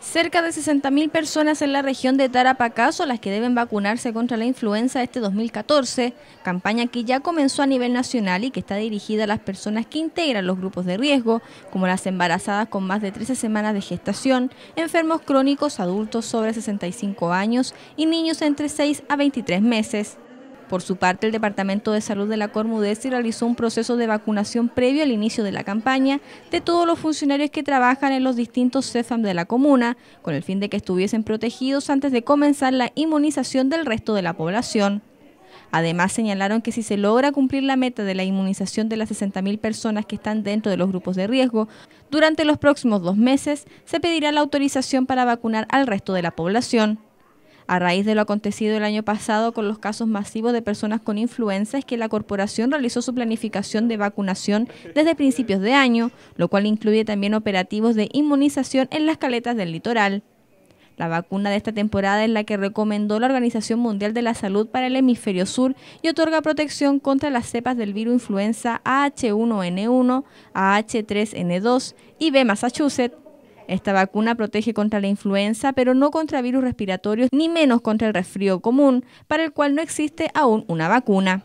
Cerca de 60.000 personas en la región de Tarapacá son las que deben vacunarse contra la influenza este 2014, campaña que ya comenzó a nivel nacional y que está dirigida a las personas que integran los grupos de riesgo, como las embarazadas con más de 13 semanas de gestación, enfermos crónicos, adultos sobre 65 años y niños entre 6 a 23 meses. Por su parte, el Departamento de Salud de la Cormudesi realizó un proceso de vacunación previo al inicio de la campaña de todos los funcionarios que trabajan en los distintos CEFAM de la comuna, con el fin de que estuviesen protegidos antes de comenzar la inmunización del resto de la población. Además, señalaron que si se logra cumplir la meta de la inmunización de las 60.000 personas que están dentro de los grupos de riesgo, durante los próximos dos meses se pedirá la autorización para vacunar al resto de la población a raíz de lo acontecido el año pasado con los casos masivos de personas con influenza es que la corporación realizó su planificación de vacunación desde principios de año, lo cual incluye también operativos de inmunización en las caletas del litoral. La vacuna de esta temporada es la que recomendó la Organización Mundial de la Salud para el hemisferio sur y otorga protección contra las cepas del virus influenza h 1 n 1 h 3 n 2 y B Massachusetts esta vacuna protege contra la influenza, pero no contra virus respiratorios ni menos contra el resfrío común, para el cual no existe aún una vacuna.